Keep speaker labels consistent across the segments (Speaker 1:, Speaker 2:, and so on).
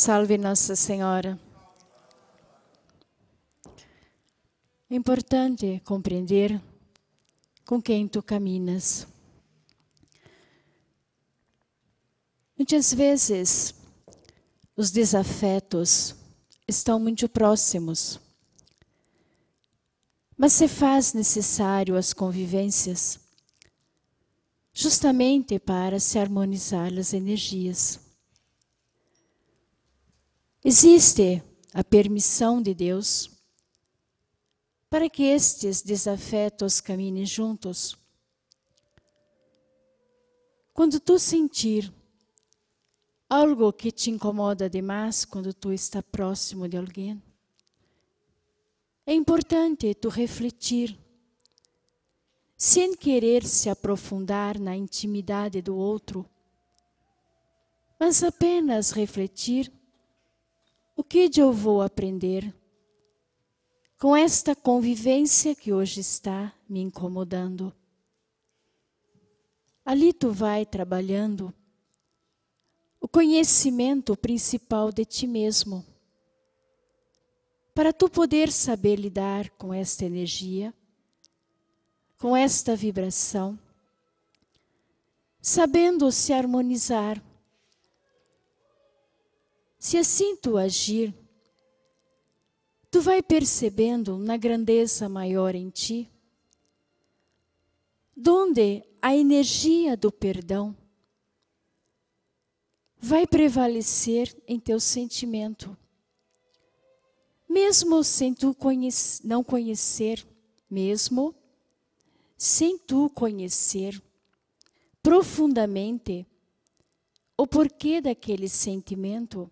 Speaker 1: Salve Nossa Senhora. É importante compreender com quem tu caminas. Muitas vezes, os desafetos estão muito próximos, mas se faz necessário as convivências justamente para se harmonizar as energias. Existe a permissão de Deus para que estes desafetos caminhem juntos. Quando tu sentir algo que te incomoda demais quando tu está próximo de alguém, é importante tu refletir, sem querer se aprofundar na intimidade do outro, mas apenas refletir o que eu vou aprender com esta convivência que hoje está me incomodando? Ali tu vai trabalhando o conhecimento principal de ti mesmo. Para tu poder saber lidar com esta energia, com esta vibração, sabendo se harmonizar se assim tu agir, tu vai percebendo na grandeza maior em ti, donde a energia do perdão vai prevalecer em teu sentimento. Mesmo sem tu conhece, não conhecer, mesmo sem tu conhecer profundamente o porquê daquele sentimento,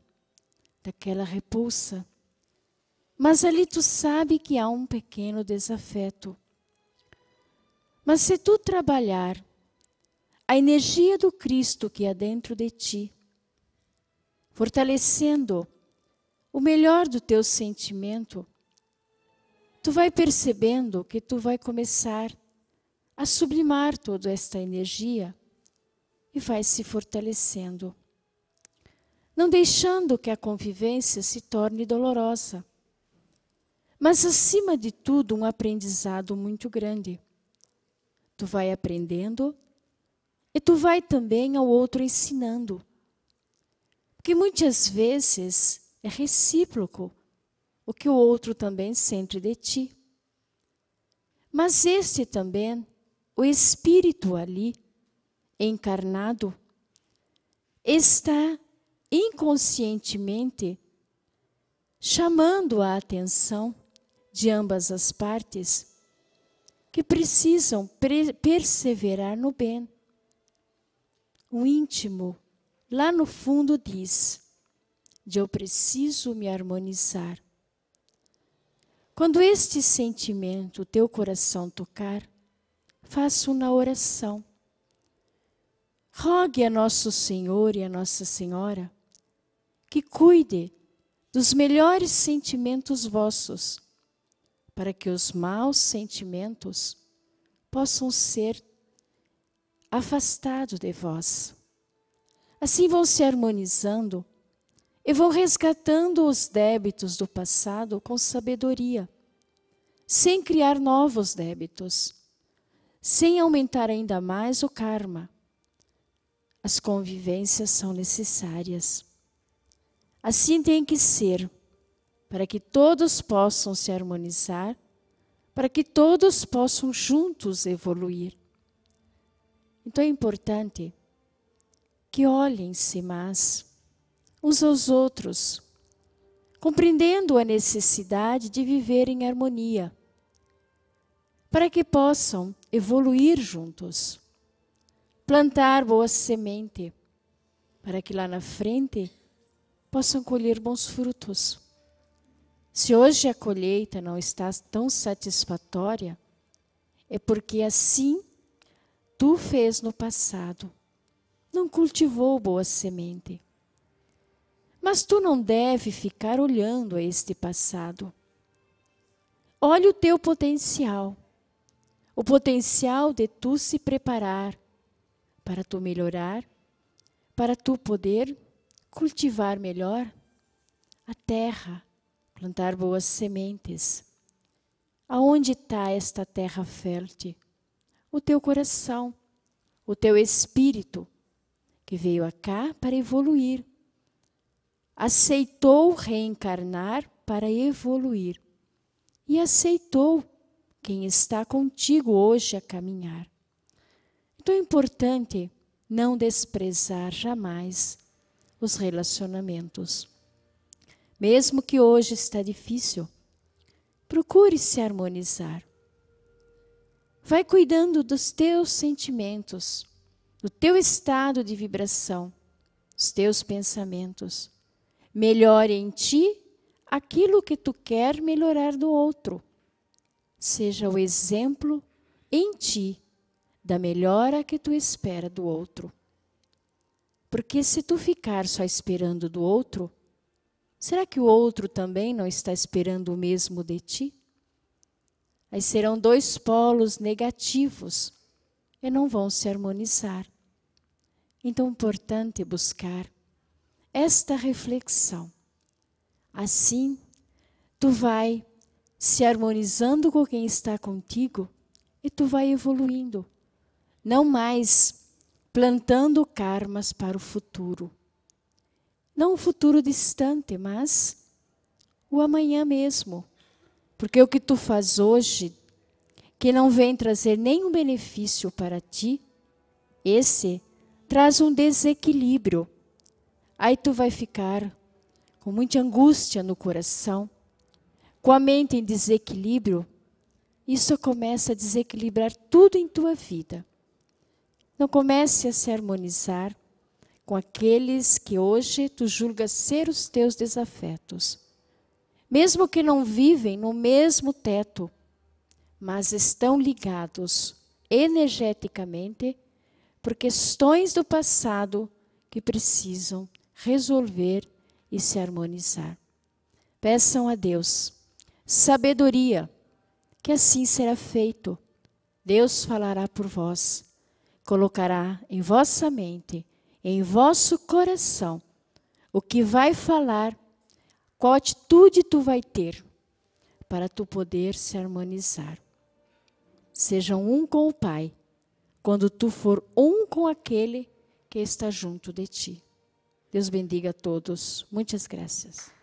Speaker 1: daquela repulsa. Mas ali tu sabe que há um pequeno desafeto. Mas se tu trabalhar a energia do Cristo que há dentro de ti, fortalecendo o melhor do teu sentimento, tu vai percebendo que tu vai começar a sublimar toda esta energia e vai se fortalecendo não deixando que a convivência se torne dolorosa. Mas, acima de tudo, um aprendizado muito grande. Tu vai aprendendo e tu vai também ao outro ensinando. Porque muitas vezes é recíproco o que o outro também sente de ti. Mas este também, o espírito ali, encarnado, está inconscientemente chamando a atenção de ambas as partes que precisam perseverar no bem. O íntimo, lá no fundo, diz: de eu preciso me harmonizar. Quando este sentimento, teu coração tocar, faça uma oração. Rogue a Nosso Senhor e a Nossa Senhora que cuide dos melhores sentimentos vossos, para que os maus sentimentos possam ser afastados de vós. Assim vão se harmonizando e vão resgatando os débitos do passado com sabedoria, sem criar novos débitos, sem aumentar ainda mais o karma. As convivências são necessárias. Assim tem que ser, para que todos possam se harmonizar, para que todos possam juntos evoluir. Então é importante que olhem-se mais uns aos outros, compreendendo a necessidade de viver em harmonia, para que possam evoluir juntos, plantar boa semente, para que lá na frente possam colher bons frutos. Se hoje a colheita não está tão satisfatória, é porque assim tu fez no passado. Não cultivou boa semente. Mas tu não deve ficar olhando a este passado. Olha o teu potencial. O potencial de tu se preparar para tu melhorar, para tu poder cultivar melhor a terra, plantar boas sementes. Aonde está esta terra fértil? O teu coração, o teu espírito, que veio cá para evoluir. Aceitou reencarnar para evoluir. E aceitou quem está contigo hoje a caminhar. Então é importante não desprezar jamais os relacionamentos. Mesmo que hoje está difícil, procure se harmonizar. Vai cuidando dos teus sentimentos, do teu estado de vibração, dos teus pensamentos. Melhore em ti aquilo que tu quer melhorar do outro. Seja o exemplo em ti da melhora que tu espera do outro. Porque se tu ficar só esperando do outro, será que o outro também não está esperando o mesmo de ti? Aí serão dois polos negativos e não vão se harmonizar. Então, importante buscar esta reflexão. Assim, tu vai se harmonizando com quem está contigo e tu vai evoluindo. Não mais plantando karmas para o futuro. Não o futuro distante, mas o amanhã mesmo. Porque o que tu faz hoje, que não vem trazer nenhum benefício para ti, esse traz um desequilíbrio. Aí tu vai ficar com muita angústia no coração, com a mente em desequilíbrio. Isso começa a desequilibrar tudo em tua vida. Não comece a se harmonizar com aqueles que hoje tu julgas ser os teus desafetos. Mesmo que não vivem no mesmo teto, mas estão ligados energeticamente por questões do passado que precisam resolver e se harmonizar. Peçam a Deus sabedoria, que assim será feito. Deus falará por vós colocará em vossa mente, em vosso coração, o que vai falar, qual atitude tu vai ter, para tu poder se harmonizar. Sejam um com o Pai, quando tu for um com aquele que está junto de ti. Deus bendiga a todos. Muitas graças.